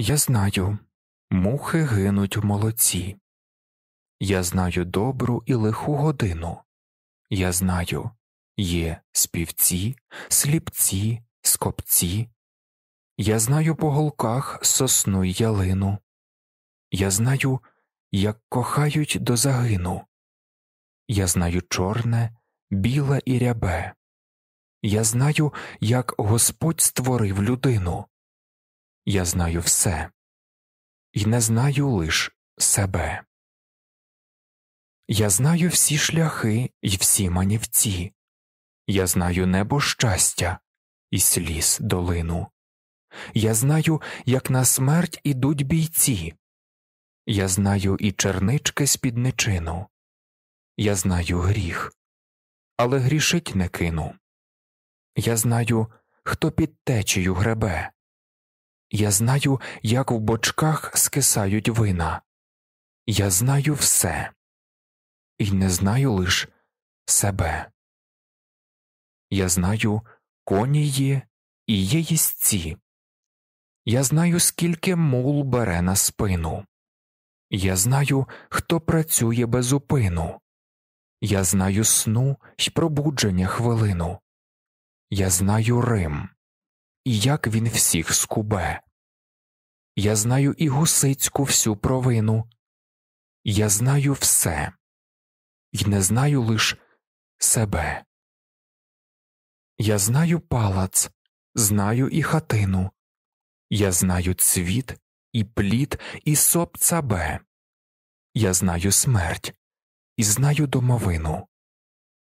Я знаю, мухи гинуть у молоці. Я знаю добру і лиху годину. Я знаю, є співці, сліпці, скопці. Я знаю по голках сосну й ялину. Я знаю, як кохають до загину. Я знаю чорне, біле і рябе. Я знаю, як Господь створив людину я знаю все і не знаю лиш себе. Я знаю всі шляхи і всі манівці, я знаю небо щастя і сліз долину. Я знаю, як на смерть ідуть бійці, я знаю і чернички спідничину, я знаю гріх, але грішить не кину. Я знаю, хто під течею гребе, я знаю, як в бочках скисають вина. Я знаю все, і не знаю лиш себе. Я знаю конії і є Я знаю, скільки мул бере на спину. Я знаю, хто працює без упину. Я знаю сну й пробудження хвилину. Я знаю Рим як він всіх скубе. Я знаю і гусицьку всю провину, я знаю все, І не знаю лиш себе. Я знаю палац, знаю і хатину, я знаю цвіт, і плід, і бе. Я знаю смерть і знаю домовину.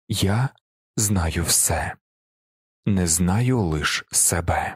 Я знаю все не знаю лиш себе.